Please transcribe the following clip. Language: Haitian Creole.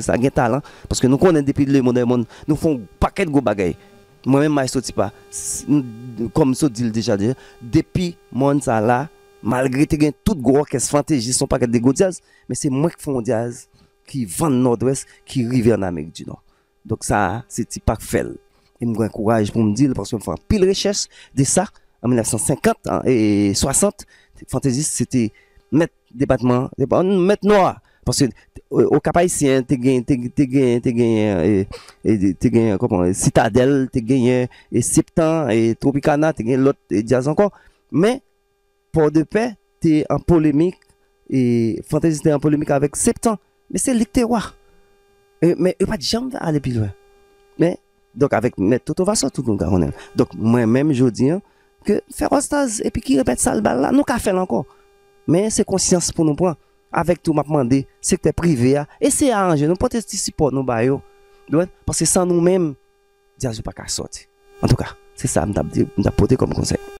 Sa gen talan, paske nou konen depi le mounen moun, nou fon paket gwo bagay. Mwen mwen may soti pa, kom so dil deja dir, depi moun sa la, malgre te gen tout gwo orkes fantazist, son paket de gwo diaz, me se mwen ki fon diaz, ki vande nord-west, ki rive an amek di nou. Dok sa, se ti pak fel. E mwen gwen kouraj pou mdil, paske mwen fwa pil reches de sa, an 1950 an, e 60, fantazist, se te met debatman, an met noa, paske... Ou kapayisyen te genye, te genye, te genye... te genye, eh, eh, komon, Citadel te genye... Eh, septon, Tropicana te genye, lot de jazz ankon... Men, pour de paix, te en polémique, et fantaisiste te en polémique avec sept ans. Mè, c'est l'Éclair, et pas de chanm va aller plus loin. Mè, donc, avec Metotovas, en tout cas, on aime. Mè, mèm, je dis... que Ferostaz, et puis qui répète sa balle là, n'en a ka fèle ankon. Mè, c'est conscience pou nou pran. Avek tou m ap mande se te prive a E se a anje nou pote si si pote nou bayo Pase san nou men Di anjou pa ka sote An tou ka se sa m da pote kom konsek